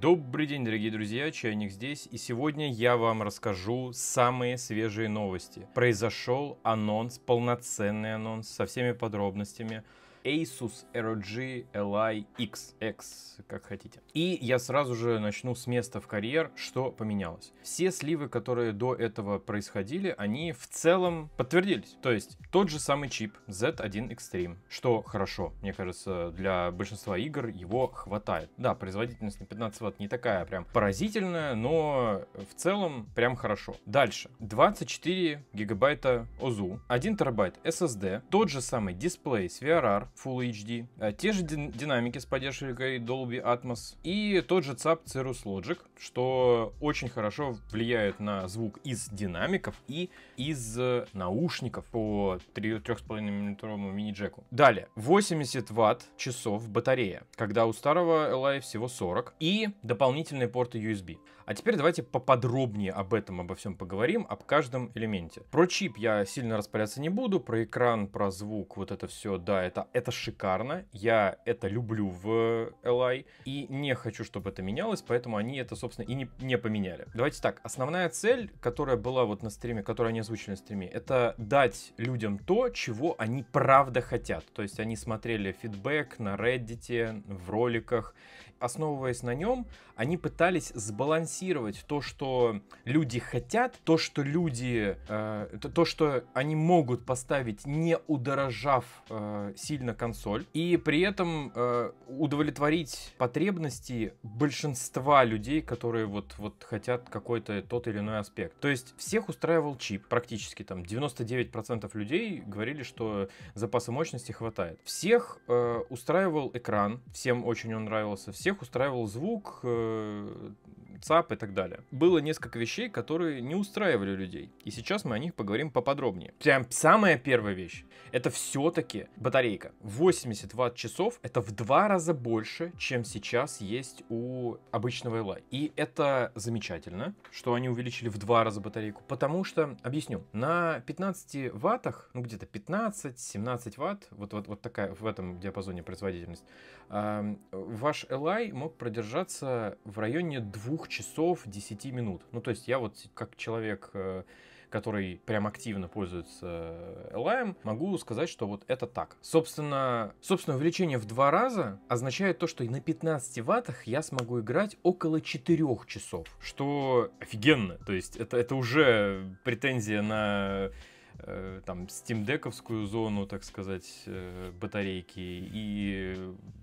Добрый день, дорогие друзья, Чайник здесь, и сегодня я вам расскажу самые свежие новости. Произошел анонс, полноценный анонс со всеми подробностями Asus ROG Li XX, как хотите. И я сразу же начну с места в карьер, что поменялось. Все сливы, которые до этого происходили, они в целом подтвердились. То есть тот же самый чип Z1 Extreme, что хорошо, мне кажется, для большинства игр его хватает. Да, производительность на 15 ватт не такая прям поразительная, но в целом прям хорошо. Дальше. 24 гигабайта ОЗУ, 1 терабайт SSD, тот же самый дисплей с VRR, Full HD, э, те же динамики с поддержкой Dolby Atmos и тот же ЦАП Cirrus Logic, что очень хорошо влияет на звук из динамиков и из э, наушников по 3,5-мм мини-джеку. Далее, 80 ватт часов батарея, когда у старого Li всего 40, и дополнительные порты USB. А теперь давайте поподробнее об этом, обо всем поговорим, об каждом элементе. Про чип я сильно распаляться не буду, про экран, про звук, вот это все, да, это, это шикарно, я это люблю в LI, и не хочу, чтобы это менялось, поэтому они это, собственно, и не, не поменяли. Давайте так, основная цель, которая была вот на стриме, которую они озвучили на стриме, это дать людям то, чего они правда хотят. То есть они смотрели фидбэк на Reddit, в роликах, основываясь на нем, они пытались сбалансировать то, что люди хотят, то, что люди, э, то, что они могут поставить, не удорожав э, сильно консоль, и при этом э, удовлетворить потребности большинства людей, которые вот, вот хотят какой-то тот или иной аспект. То есть всех устраивал чип практически, там 99% людей говорили, что запаса мощности хватает. Всех э, устраивал экран, всем очень он нравился, всех всех устраивал звук, э, ЦАП и так далее. Было несколько вещей, которые не устраивали людей, и сейчас мы о них поговорим поподробнее. Прям самая первая вещь, это все-таки батарейка. 80 ватт часов это в два раза больше, чем сейчас есть у обычного LI. И это замечательно, что они увеличили в два раза батарейку, потому что, объясню, на 15 ваттах, ну где-то 15-17 ватт, вот, вот, вот такая в этом диапазоне производительность, э, ваш LI мог продержаться в районе двух часов 10 минут. Ну, то есть я вот как человек, э, который прям активно пользуется э, LM, могу сказать, что вот это так. Собственно, собственно, увеличение в два раза означает то, что и на 15 ваттах я смогу играть около 4 часов, что офигенно. То есть это, это уже претензия на Э, там Steam Deckовскую зону, так сказать, э, батарейки и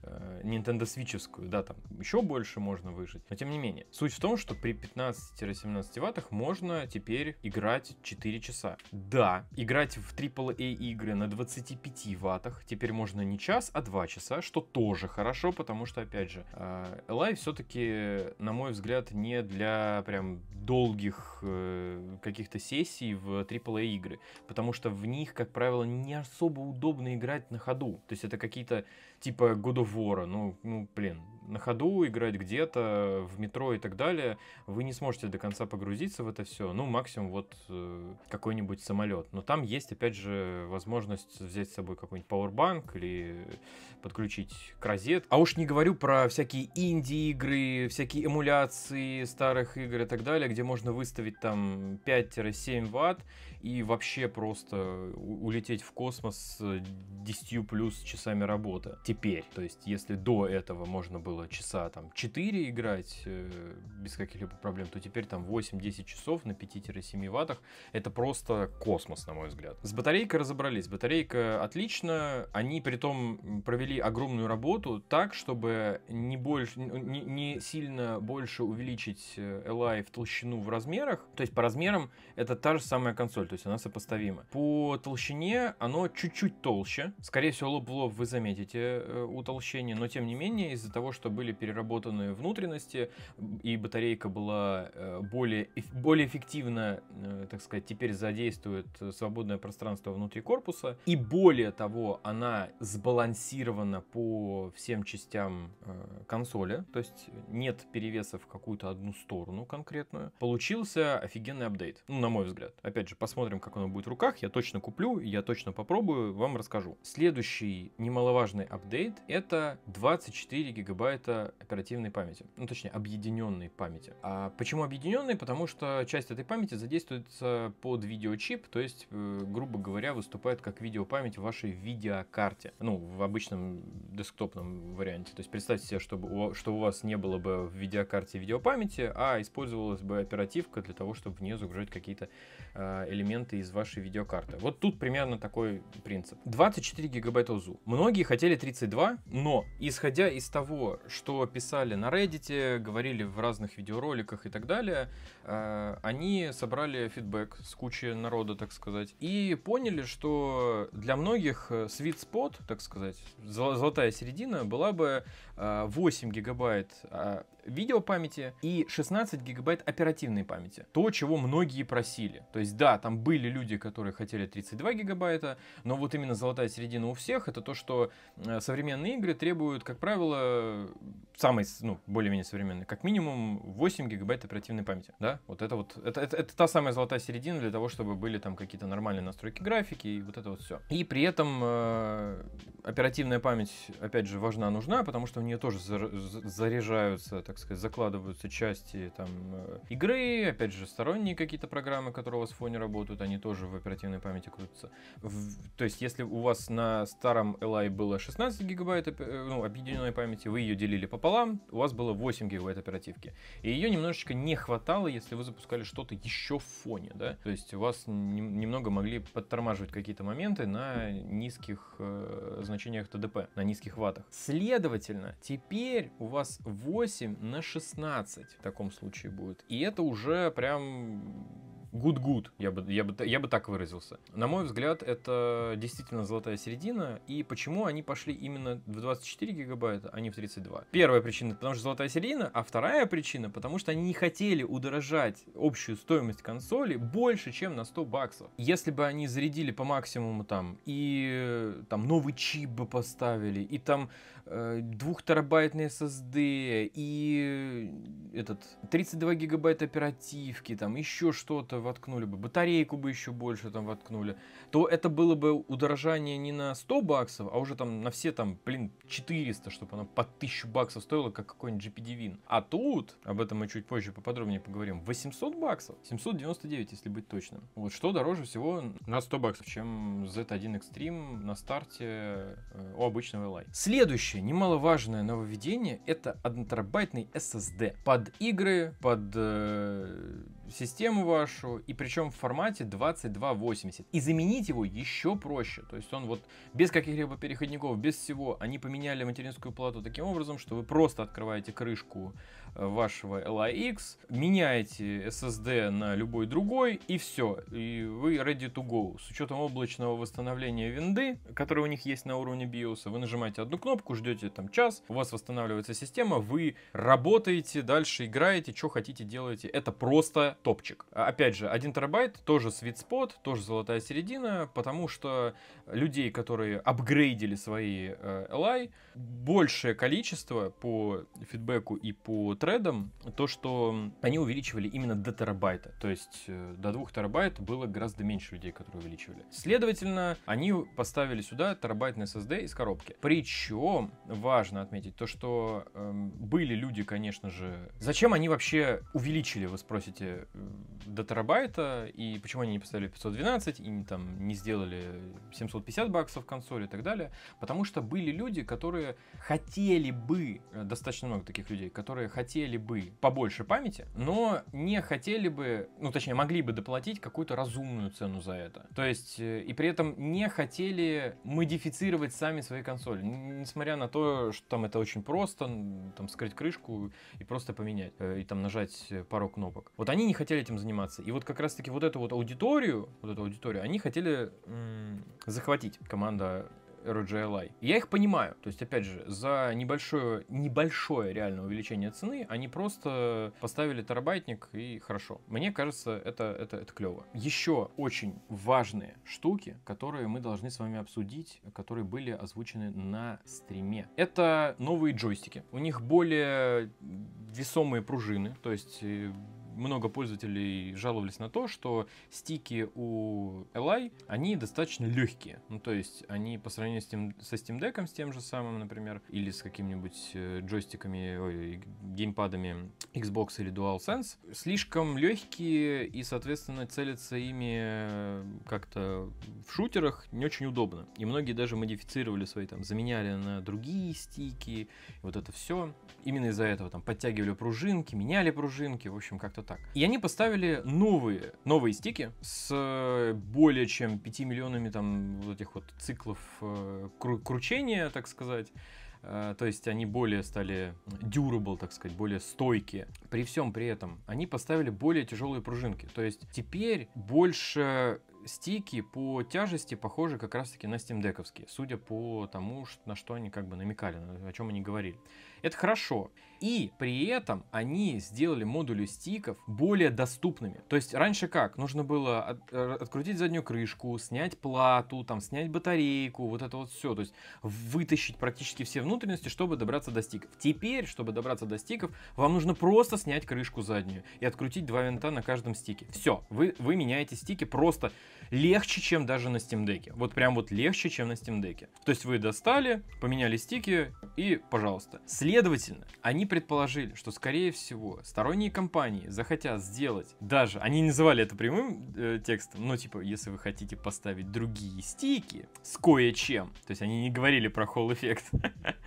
э, Nintendo Switchовскую, да, там еще больше можно выжить. Но тем не менее, суть в том, что при 15-17 ваттах можно теперь играть 4 часа. Да, играть в AAA игры на 25 ваттах теперь можно не час, а 2 часа, что тоже хорошо, потому что, опять же, э, Live все-таки, на мой взгляд, не для прям долгих э, каких-то сессий в AAA игры потому что в них, как правило, не особо удобно играть на ходу. То есть это какие-то типа God of War, ну, ну блин, на ходу, играть где-то, в метро и так далее, вы не сможете до конца погрузиться в это все. Ну, максимум вот э, какой-нибудь самолет. Но там есть, опять же, возможность взять с собой какой-нибудь пауэрбанк или подключить к розет. А уж не говорю про всякие инди-игры, всякие эмуляции старых игр и так далее, где можно выставить там 5-7 ватт и вообще просто улететь в космос с 10 плюс часами работы. Теперь. То есть, если до этого можно было было часа там 4 играть э, без каких-либо проблем, то теперь там 8-10 часов на 5-7 ваттах. Это просто космос, на мой взгляд. С батарейкой разобрались. Батарейка отлично. Они при том провели огромную работу так, чтобы не, больше, не, не сильно больше увеличить э, LI в толщину в размерах. То есть по размерам это та же самая консоль, то есть она сопоставима. По толщине оно чуть-чуть толще. Скорее всего, лоб в лоб вы заметите э, утолщение, но тем не менее из-за того, что что были переработаны внутренности, и батарейка была э, более, более эффективно, э, так сказать, теперь задействует свободное пространство внутри корпуса. И более того, она сбалансирована по всем частям э, консоли, то есть нет перевеса в какую-то одну сторону конкретную. Получился офигенный апдейт, ну, на мой взгляд. Опять же, посмотрим, как оно будет в руках. Я точно куплю, я точно попробую, вам расскажу. Следующий немаловажный апдейт — это 24 гигабайта это оперативной памяти. Ну, точнее, объединенной памяти. А почему объединенной? Потому что часть этой памяти задействуется под видеочип, то есть, э, грубо говоря, выступает как видеопамять в вашей видеокарте. Ну, в обычном десктопном варианте. То есть, представьте себе, чтобы, что у вас не было бы в видеокарте видеопамяти, а использовалась бы оперативка для того, чтобы в нее загружать какие-то э, элементы из вашей видеокарты. Вот тут примерно такой принцип. 24 гигабайта ОЗУ. Многие хотели 32, но исходя из того, что писали на Reddit, говорили в разных видеороликах и так далее, а, они собрали фидбэк с кучи народа, так сказать, и поняли, что для многих э, sweet spot, так сказать, золотая середина, была бы 8 а, гигабайт а, видео памяти и 16 гигабайт оперативной памяти. То, чего многие просили. То есть, да, там были люди, которые хотели 32 гигабайта, но вот именно золотая середина у всех, это то, что э, современные игры требуют, как правило, самой, ну, более-менее современные, как минимум 8 гигабайт оперативной памяти, да? Вот это вот, это, это, это та самая золотая середина для того, чтобы были там какие-то нормальные настройки графики и вот это вот все. И при этом э, оперативная память, опять же, важна, нужна, потому что в нее тоже зар, заряжаются, так сказать, закладываются части там э, игры, опять же, сторонние какие-то программы, которые у вас в фоне работают, они тоже в оперативной памяти крутятся. В, то есть, если у вас на старом LI было 16 гигабайт э, ну, объединенной памяти, вы ее делили пополам, у вас было 8 гигабайт оперативки. И ее немножечко не хватало, если если вы запускали что-то еще в фоне, да, то есть у вас не, немного могли подтормаживать какие-то моменты на низких э, значениях ТДП, на низких ватах. Следовательно, теперь у вас 8 на 16 в таком случае будет. И это уже прям good-good, я бы, я, бы, я бы так выразился. На мой взгляд, это действительно золотая середина. И почему они пошли именно в 24 гигабайта, а не в 32? Первая причина, потому что золотая середина, а вторая причина, потому что они не хотели удорожать общую стоимость консоли больше, чем на 100 баксов. Если бы они зарядили по максимуму там и э, там новый чип бы поставили, и там Э, терабайтные SSD и э, этот 32 гигабайта оперативки, там еще что-то воткнули бы, батарейку бы еще больше там воткнули, то это было бы удорожание не на 100 баксов, а уже там на все там, блин, 400, чтобы она по 1000 баксов стоила, как какой-нибудь GPD-вин. А тут, об этом мы чуть позже поподробнее поговорим, 800 баксов, 799, если быть точным. Вот что дороже всего на 100 баксов, чем Z1 Extreme на старте э, у обычного LI. Следующий Следующее немаловажное нововведение — это 1 SSD под игры, под э, систему вашу, и причем в формате 2280. И заменить его еще проще. То есть он вот без каких-либо переходников, без всего, они поменяли материнскую плату таким образом, что вы просто открываете крышку э, вашего LAX, меняете SSD на любой другой, и все. И вы ready to go. С учетом облачного восстановления винды, которое у них есть на уровне BIOS, вы нажимаете одну кнопку, ждете там час, у вас восстанавливается система, вы работаете, дальше играете, что хотите делаете. Это просто топчик. А, опять же, 1 терабайт тоже sweet spot, тоже золотая середина, потому что людей, которые апгрейдили свои э, LI, большее количество по фидбэку и по тредам, то, что они увеличивали именно до терабайта. То есть э, до 2 терабайт было гораздо меньше людей, которые увеличивали. Следовательно, они поставили сюда терабайтный SSD из коробки. Причем, важно отметить то, что э, были люди, конечно же... Зачем они вообще увеличили, вы спросите, до терабайта, и почему они не поставили 512, и не, там, не сделали 750 баксов консоль и так далее, потому что были люди, которые хотели бы, э, достаточно много таких людей, которые хотели бы побольше памяти, но не хотели бы, ну точнее, могли бы доплатить какую-то разумную цену за это. То есть, э, и при этом не хотели модифицировать сами свои консоли, несмотря на то, что там это очень просто, там скрыть крышку и просто поменять, э, и там нажать пару кнопок. Вот они не хотели этим заниматься. И вот как раз-таки вот эту вот аудиторию, вот эту аудиторию, они хотели м- захватить команда RGLI. И я их понимаю. То есть, опять же, за небольшое, небольшое реально увеличение цены они просто поставили терабайтник и хорошо. Мне кажется, это, это, это клево. Еще очень важные штуки, которые мы должны с вами обсудить, которые были озвучены на стриме. Это новые джойстики. У них более весомые пружины, то есть э, много пользователей жаловались на то, что стики у Li, они достаточно легкие. Ну, то есть они по сравнению с тем, со Steam Deck, с тем же самым, например, или с какими-нибудь э, джойстиками, ой, геймпадами Xbox или DualSense, слишком легкие и, соответственно, целятся ими э, как-то в шутерах не очень удобно. И многие даже модифицировали свои, там, заменяли на другие стики, вот это все. Именно из-за этого там подтягивали пружинки, меняли пружинки, в общем, как-то так. И они поставили новые, новые стики с э, более чем 5 миллионами там вот этих вот циклов э, кру- кручения, так сказать. Э, то есть они более стали durable, так сказать, более стойкие. При всем при этом они поставили более тяжелые пружинки. То есть теперь больше стики по тяжести похожи как раз таки на Steam Deck'овские, судя по тому, на что они как бы намекали, о чем они говорили. Это хорошо. И при этом они сделали модули стиков более доступными. То есть раньше как? Нужно было от, э, открутить заднюю крышку, снять плату, там, снять батарейку, вот это вот все. То есть вытащить практически все внутренности, чтобы добраться до стиков. Теперь, чтобы добраться до стиков, вам нужно просто снять крышку заднюю и открутить два винта на каждом стике. Все, вы, вы меняете стики просто легче, чем даже на Steam Deck. Вот прям вот легче, чем на Steam Deck. То есть вы достали, поменяли стики и, пожалуйста. Следовательно, они предположили, что, скорее всего, сторонние компании захотят сделать даже, они не называли это прямым э, текстом, но типа, если вы хотите поставить другие стики с кое-чем, то есть они не говорили про Hall Effect,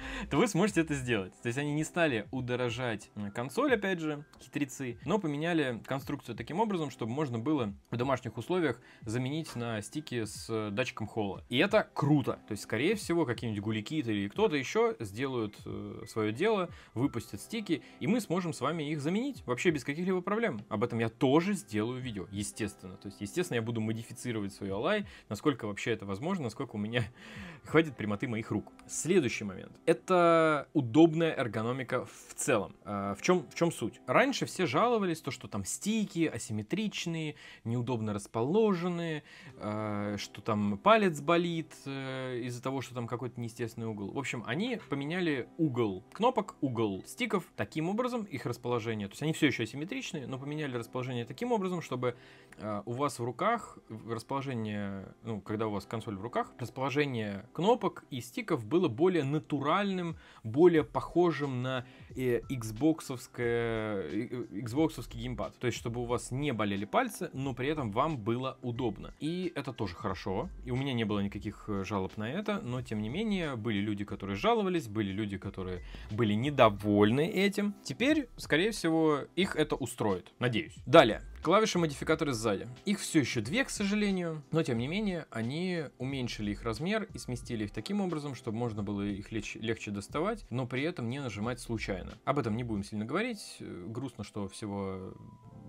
то вы сможете это сделать. То есть они не стали удорожать консоль, опять же, хитрецы, но поменяли конструкцию таким образом, чтобы можно было в домашних условиях заменить заменить на стики с э, датчиком холла. И это круто. То есть, скорее всего, какие-нибудь гулики или кто-то еще сделают э, свое дело, выпустят стики, и мы сможем с вами их заменить вообще без каких-либо проблем. Об этом я тоже сделаю видео, естественно. То есть, естественно, я буду модифицировать свою Ally, насколько вообще это возможно, насколько у меня хватит прямоты моих рук. Следующий момент. Это удобная эргономика в целом. А, в чем, в чем суть? Раньше все жаловались, то, что там стики асимметричные, неудобно расположены, стороны, э, что там палец болит э, из-за того, что там какой-то неестественный угол. В общем, они поменяли угол кнопок, угол стиков, таким образом их расположение. То есть они все еще асимметричные, но поменяли расположение таким образом, чтобы а, у вас в руках расположение, ну, когда у вас консоль в руках, расположение кнопок и стиков было более натуральным, более похожим на э, Xbox э, э, геймпад. То есть, чтобы у вас не болели пальцы, но при этом вам было удобно. И это тоже хорошо. И у меня не было никаких э, жалоб на это, но тем не менее, были люди, которые жаловались, были люди, которые были недовольны этим. Теперь, скорее всего, их это устроит. Надеюсь. Далее. Клавиши-модификаторы сзади. Их все еще две, к сожалению, но тем не менее они уменьшили их размер и сместили их таким образом, чтобы можно было их леч- легче доставать, но при этом не нажимать случайно. Об этом не будем сильно говорить. Э, грустно, что всего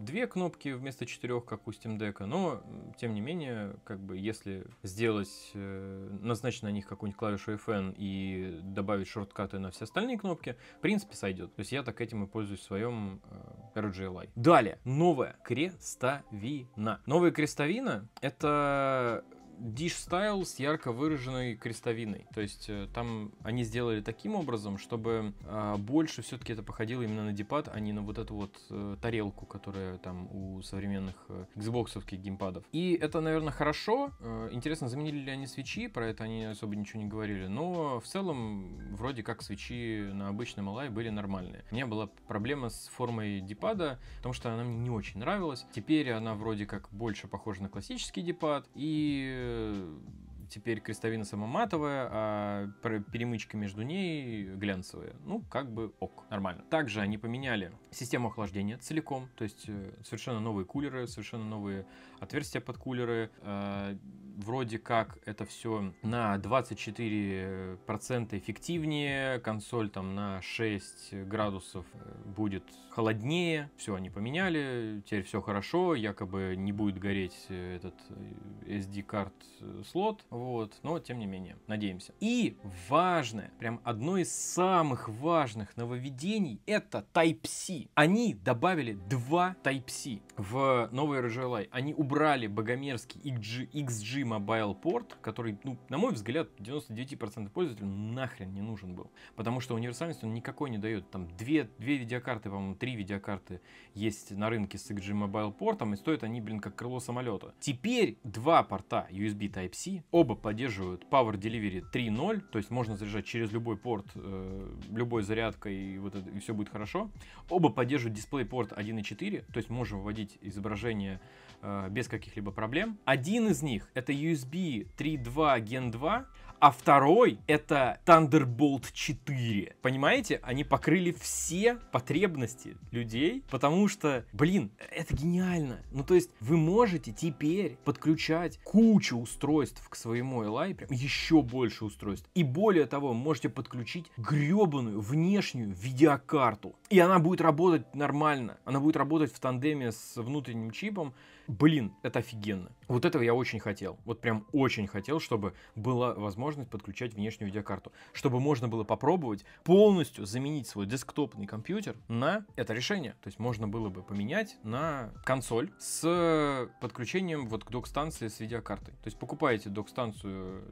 две кнопки вместо четырех, как у Steam Deck, но, тем не менее, как бы, если сделать, э, назначить на них какую-нибудь клавишу FN и добавить шорткаты на все остальные кнопки, в принципе, сойдет. То есть я так этим и пользуюсь в своем э, RGLI. Далее, новая крестовина. Новая крестовина — это диш-стайл с ярко выраженной крестовиной. То есть э, там они сделали таким образом, чтобы а, больше все-таки это походило именно на дипад, а не на вот эту вот э, тарелку, которая там у современных э, Xbox геймпадов. И это, наверное, хорошо. Интересно, заменили ли они свечи, про это они особо ничего не говорили, но в целом вроде как свечи на обычном LI были нормальные. У меня была проблема с формой дипада, потому что она мне не очень нравилась. Теперь она вроде как больше похожа на классический дипад, и 그 теперь крестовина сама матовая, а перемычка между ней глянцевая. Ну, как бы ок, нормально. Также они поменяли систему охлаждения целиком, то есть э, совершенно новые кулеры, совершенно новые отверстия под кулеры. А, вроде как это все на 24% эффективнее, консоль там на 6 градусов э, будет холоднее. Все, они поменяли, теперь все хорошо, якобы не будет гореть э, этот SD-карт слот. Вот, но тем не менее, надеемся. И важное, прям одно из самых важных нововведений это Type-C. Они добавили два Type-C в новый RGLI. Они убрали богомерзкий XG, XG Mobile порт, который, ну, на мой взгляд, 99% пользователей нахрен не нужен был. Потому что универсальность он никакой не дает. Там две, две видеокарты, по-моему, три видеокарты есть на рынке с XG Mobile портом, и стоят они, блин, как крыло самолета. Теперь два порта USB Type-C, оба оба поддерживают Power Delivery 3.0, то есть можно заряжать через любой порт, э, любой зарядкой, и, вот это, и все будет хорошо. Оба поддерживают DisplayPort 1.4, то есть можем вводить изображение э, без каких-либо проблем. Один из них это USB 3.2 Gen 2, а второй это Thunderbolt 4. Понимаете, они покрыли все потребности людей, потому что, блин, это гениально. Ну, то есть вы можете теперь подключать кучу устройств к своему LI, прям еще больше устройств. И более того, можете подключить гребаную внешнюю видеокарту. И она будет работать нормально. Она будет работать в тандеме с внутренним чипом, Блин, это офигенно. Вот этого я очень хотел. Вот прям очень хотел, чтобы была возможность подключать внешнюю видеокарту. Чтобы можно было попробовать полностью заменить свой десктопный компьютер на это решение. То есть можно было бы поменять на консоль с подключением вот к док-станции с видеокартой. То есть покупаете док-станцию,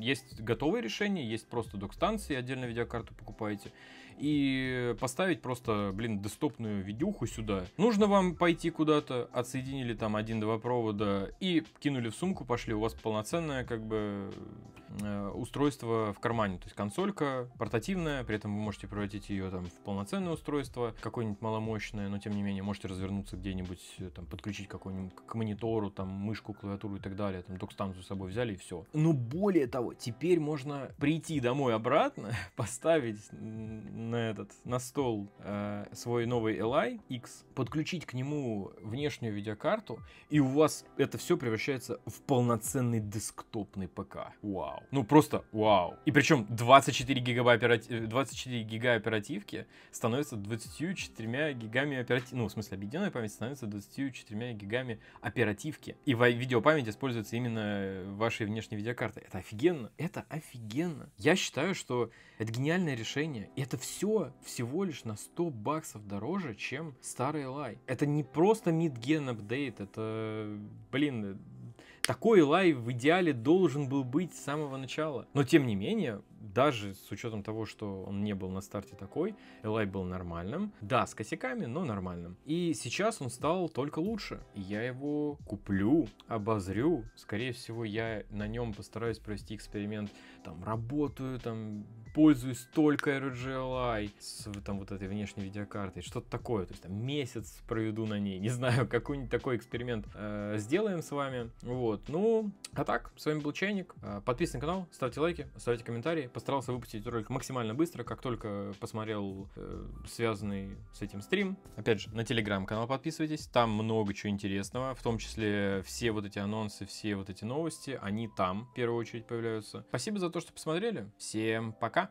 есть готовые решения, есть просто док-станции, отдельно видеокарту покупаете и поставить просто, блин, доступную видюху сюда. Нужно вам пойти куда-то, отсоединили там один-два провода и кинули в сумку, пошли. У вас полноценное как бы э, устройство в кармане. То есть консолька портативная, при этом вы можете превратить ее там в полноценное устройство, какое-нибудь маломощное, но тем не менее можете развернуться где-нибудь, э, там, подключить какой-нибудь к монитору, там, мышку, клавиатуру и так далее. Там докстанцию с собой взяли и все. Но более того, теперь можно прийти домой обратно, поставить на этот на стол э, свой новый Li X, подключить к нему внешнюю видеокарту, и у вас это все превращается в полноценный десктопный ПК. Вау. Ну просто вау. И причем 24 гигаба, оператив... 24 гига оперативки становится 24 гигами оперативки. Ну, в смысле, объединенной памяти становится 24 гигами оперативки. И в видеопамять используется именно э, вашей внешней видеокарты. Это офигенно. Это офигенно. Я считаю, что это гениальное решение. И это все все всего лишь на 100 баксов дороже, чем старый лай. Это не просто мидген апдейт, это, блин, такой лай в идеале должен был быть с самого начала. Но тем не менее, даже с учетом того, что он не был на старте такой, Элай был нормальным. Да, с косяками, но нормальным. И сейчас он стал только лучше. Я его куплю, обозрю. Скорее всего, я на нем постараюсь провести эксперимент. Там работаю, там пользуюсь только RGLI с там вот этой внешней видеокартой. Что-то такое. То есть там месяц проведу на ней. Не знаю, какой-нибудь такой эксперимент э, сделаем с вами. Вот. Ну, а так, с вами был Чайник. Э, подписывайтесь на канал, ставьте лайки, оставляйте комментарии постарался выпустить ролик максимально быстро, как только посмотрел э, связанный с этим стрим. Опять же, на телеграм-канал подписывайтесь, там много чего интересного, в том числе все вот эти анонсы, все вот эти новости, они там в первую очередь появляются. Спасибо за то, что посмотрели. Всем пока!